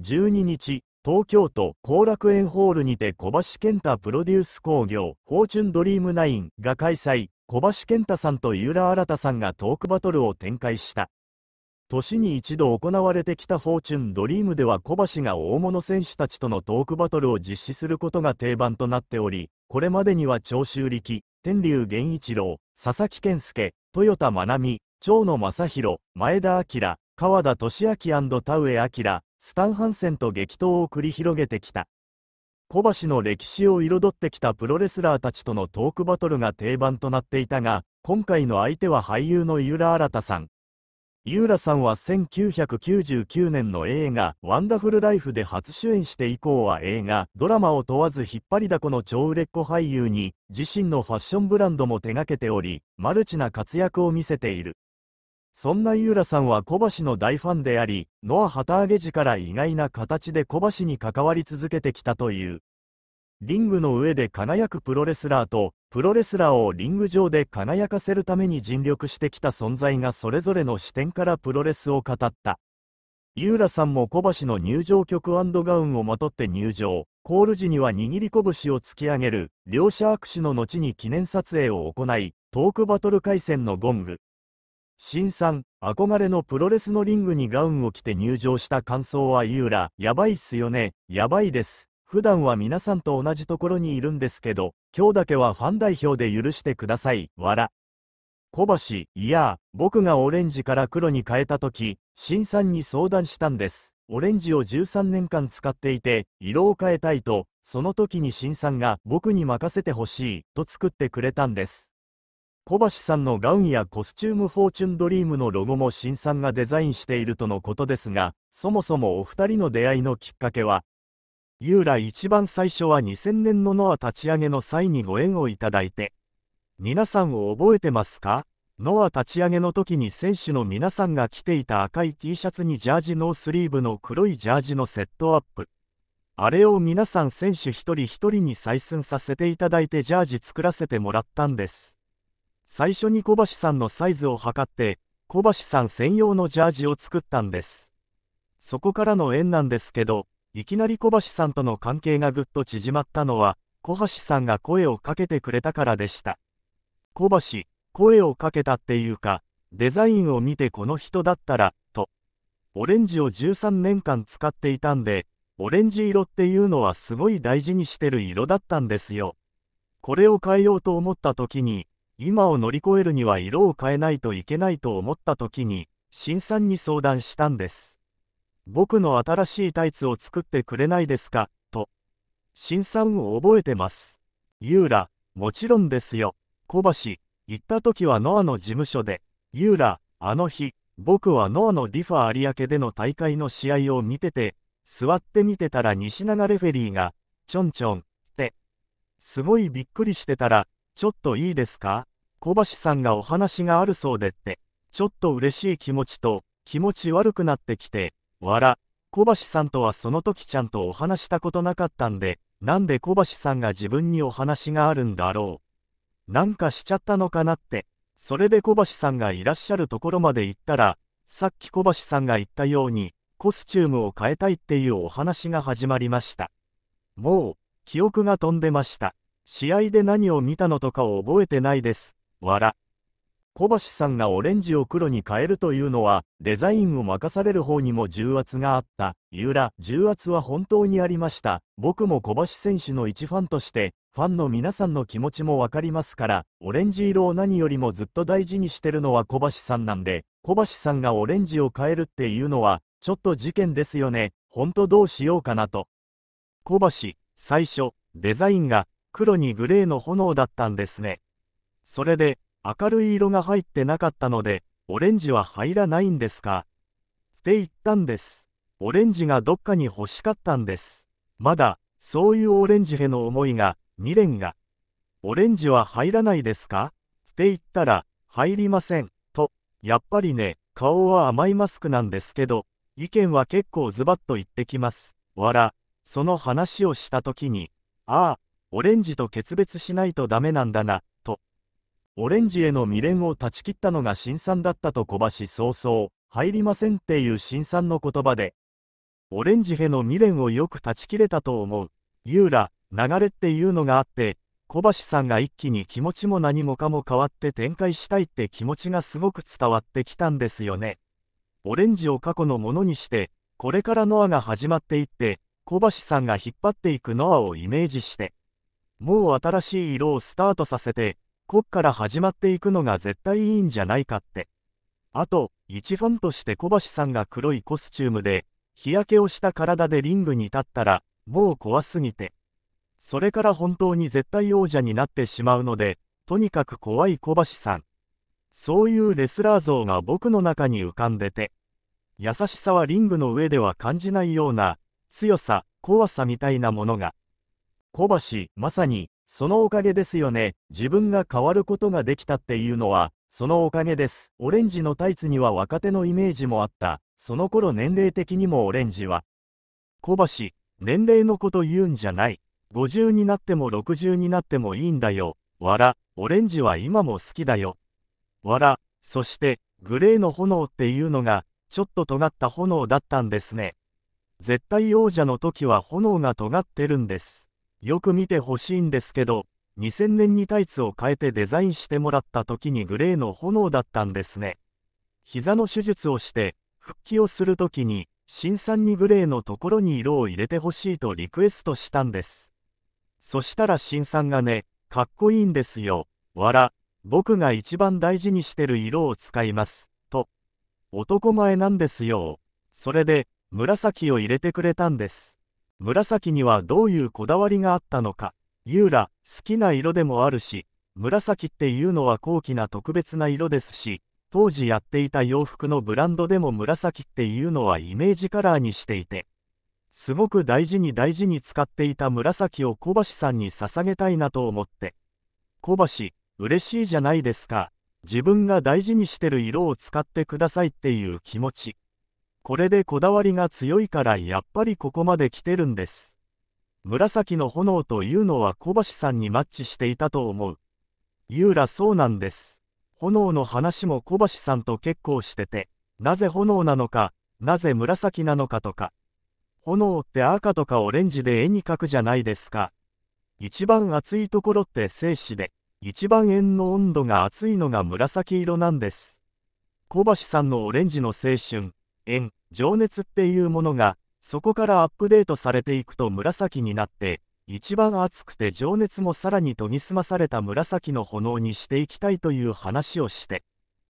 12日、東京都後楽園ホールにて小橋健太プロデュース工業フォーチュンドリームナインが開催、小橋健太さんと井浦新さんがトークバトルを展開した。年に一度行われてきたフォーチュンドリームでは小橋が大物選手たちとのトークバトルを実施することが定番となっており、これまでには長州力、天竜源一郎、佐々木健介、豊田真奈美、長野正宏、前田明、川田俊明田上明、スタンハンセンと激闘を繰り広げてきた。小橋の歴史を彩ってきたプロレスラーたちとのトークバトルが定番となっていたが、今回の相手は俳優の井浦新さん。井浦さんは1999年の映画「ワンダフルライフ」で初主演して以降は映画ドラマを問わず引っ張りだこの超売れっ子俳優に自身のファッションブランドも手掛けておりマルチな活躍を見せているそんな井浦さんは小橋の大ファンであり、ノア旗揚げ時から意外な形で小橋に関わり続けてきたという。リングの上で輝くプロレスラーと、プロレスラーをリング上で輝かせるために尽力してきた存在がそれぞれの視点からプロレスを語った。井浦さんも小橋の入場曲ガウンをまとって入場、コール時には握り拳を突き上げる、両者握手の後に記念撮影を行い、トークバトル回戦のゴング、新さん、憧れのプロレスのリングにガウンを着て入場した感想は井浦、やばいっすよね、やばいです。普段は皆さんと同じところにいるんですけど、今日だけはファン代表で許してください、わら。小橋、いや僕がオレンジから黒に変えた時、新さんに相談したんです。オレンジを13年間使っていて、色を変えたいと、その時に新さんが僕に任せてほしい、と作ってくれたんです。小橋さんのガウンやコスチュームフォーチュンドリームのロゴも新さんがデザインしているとのことですが、そもそもお二人の出会いのきっかけは、ユーラ一番最初は2000年のノア立ち上げの際にご縁をいただいて、皆さんを覚えてますかノア立ち上げの時に選手の皆さんが着ていた赤い T シャツにジャージノースリーブの黒いジャージのセットアップ。あれを皆さん選手一人一人に採寸させていただいてジャージ作らせてもらったんです。最初に小橋さんのサイズを測って、小橋さん専用のジャージを作ったんです。そこからの縁なんですけど、いきなり小橋さんとの関係がぐっと縮まったのは、小橋さんが声をかけてくれたからでした。小橋、声をかけたっていうか、デザインを見てこの人だったら、と。オレンジを13年間使っていたんで、オレンジ色っていうのはすごい大事にしてる色だったんですよ。これを変えようと思った時に、今を乗り越えるには色を変えないといけないと思った時に、新さんに相談したんです。僕の新しいタイツを作ってくれないですか、と。新さんを覚えてます。ユーラ、もちろんですよ。小橋、行った時はノアの事務所で、ユーラ、あの日、僕はノアのリファ有明での大会の試合を見てて、座って見てたら西永レフェリーが、ちょんちょん、って、すごいびっくりしてたら、ちょっといいですか小橋さんがお話があるそうでって、ちょっと嬉しい気持ちと、気持ち悪くなってきて、わら。小橋さんとはその時ちゃんとお話したことなかったんで、なんで小橋さんが自分にお話があるんだろう。なんかしちゃったのかなって、それで小橋さんがいらっしゃるところまで行ったら、さっき小橋さんが言ったように、コスチュームを変えたいっていうお話が始まりました。もう、記憶が飛んでました。試合で何を見たのとかを覚えてないです。笑。小橋さんがオレンジを黒に変えるというのは、デザインを任される方にも重圧があった。ゆら、重圧は本当にありました。僕も小橋選手の一ファンとして、ファンの皆さんの気持ちもわかりますから、オレンジ色を何よりもずっと大事にしてるのは小橋さんなんで、小橋さんがオレンジを変えるっていうのは、ちょっと事件ですよね。ほんとどうしようかなと。小橋、最初、デザインが黒にグレーの炎だったんですね。それで、明るい色が入ってなかったので、オレンジは入らないんですかって言ったんです。オレンジがどっかに欲しかったんです。まだ、そういうオレンジへの思いが、未練が。オレンジは入らないですかって言ったら、入りません。と、やっぱりね、顔は甘いマスクなんですけど、意見は結構ズバッと言ってきます。わら、その話をしたときに、ああ、オレンジと決別しないとダメなんだな、と。オレンジへの未練を断ち切ったのが新さんだったと小橋早々、入りませんっていう新さんの言葉で、オレンジへの未練をよく断ち切れたと思う。ユーラ、流れっていうのがあって、小橋さんが一気に気持ちも何もかも変わって展開したいって気持ちがすごく伝わってきたんですよね。オレンジを過去のものにして、これからノアが始まっていって、小橋さんが引っ張っていくノアをイメージして。もう新しい色をスタートさせて、こっから始まっていくのが絶対いいんじゃないかって。あと、一ファンとして小橋さんが黒いコスチュームで、日焼けをした体でリングに立ったら、もう怖すぎて。それから本当に絶対王者になってしまうので、とにかく怖い小橋さん。そういうレスラー像が僕の中に浮かんでて、優しさはリングの上では感じないような、強さ、怖さみたいなものが。小橋、まさに、そのおかげですよね。自分が変わることができたっていうのは、そのおかげです。オレンジのタイツには若手のイメージもあった。その頃年齢的にもオレンジは。小橋、年齢のこと言うんじゃない。50になっても60になってもいいんだよ。わら、オレンジは今も好きだよ。わら、そして、グレーの炎っていうのが、ちょっと尖った炎だったんですね。絶対王者の時は炎が尖ってるんです。よく見てほしいんですけど、2000年にタイツを変えてデザインしてもらった時にグレーの炎だったんですね。膝の手術をして、復帰をする時に、新さんにグレーのところに色を入れてほしいとリクエストしたんです。そしたら新さんがね、かっこいいんですよ。わら、僕が一番大事にしてる色を使います。と。男前なんですよ。それで、紫を入れてくれたんです。紫にはどういうこだわりがあったのか。ユーラ、好きな色でもあるし、紫っていうのは高貴な特別な色ですし、当時やっていた洋服のブランドでも紫っていうのはイメージカラーにしていて、すごく大事に大事に使っていた紫を小橋さんに捧げたいなと思って。小橋、嬉しいじゃないですか。自分が大事にしてる色を使ってくださいっていう気持ち。これでこだわりが強いからやっぱりここまで来てるんです。紫の炎というのは小橋さんにマッチしていたと思う。ユうらそうなんです。炎の話も小橋さんと結構してて、なぜ炎なのか、なぜ紫なのかとか。炎って赤とかオレンジで絵に描くじゃないですか。一番熱いところって静止で、一番円の温度が熱いのが紫色なんです。小橋さんのオレンジの青春、縁、情熱っていうものが、そこからアップデートされていくと紫になって、一番熱くて情熱もさらに研ぎ澄まされた紫の炎にしていきたいという話をして。